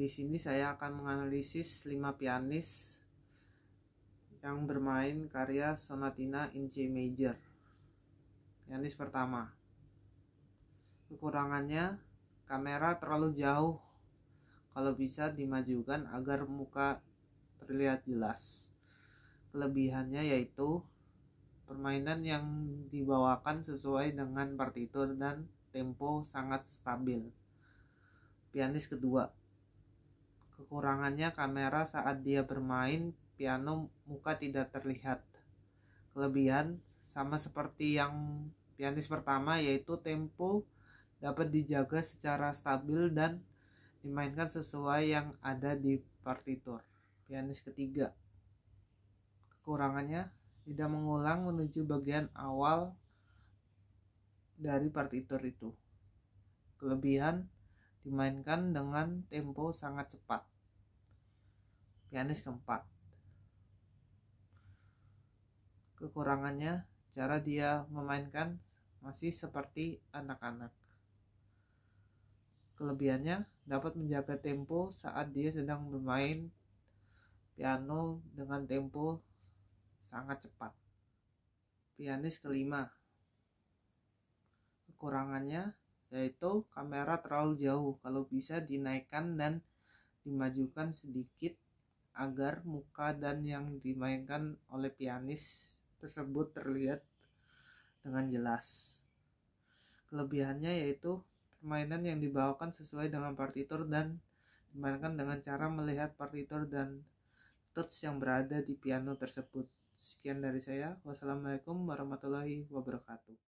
di sini saya akan menganalisis lima pianis yang bermain karya sonatina in C major. Pianis pertama. Kekurangannya kamera terlalu jauh. Kalau bisa dimajukan agar muka terlihat jelas. Kelebihannya yaitu permainan yang dibawakan sesuai dengan partitur dan tempo sangat stabil. Pianis kedua Kekurangannya kamera saat dia bermain piano muka tidak terlihat. Kelebihan sama seperti yang pianis pertama yaitu tempo dapat dijaga secara stabil dan dimainkan sesuai yang ada di partitur. Pianis ketiga. Kekurangannya tidak mengulang menuju bagian awal dari partitur itu. Kelebihan dimainkan dengan tempo sangat cepat pianis keempat. Kekurangannya, cara dia memainkan masih seperti anak-anak. Kelebihannya, dapat menjaga tempo saat dia sedang bermain piano dengan tempo sangat cepat. Pianis kelima. Kekurangannya yaitu kamera terlalu jauh kalau bisa dinaikkan dan dimajukan sedikit agar muka dan yang dimainkan oleh pianis tersebut terlihat dengan jelas. Kelebihannya yaitu permainan yang dibawakan sesuai dengan partitur dan dimainkan dengan cara melihat partitur dan touch yang berada di piano tersebut. Sekian dari saya. Wassalamualaikum warahmatullahi wabarakatuh.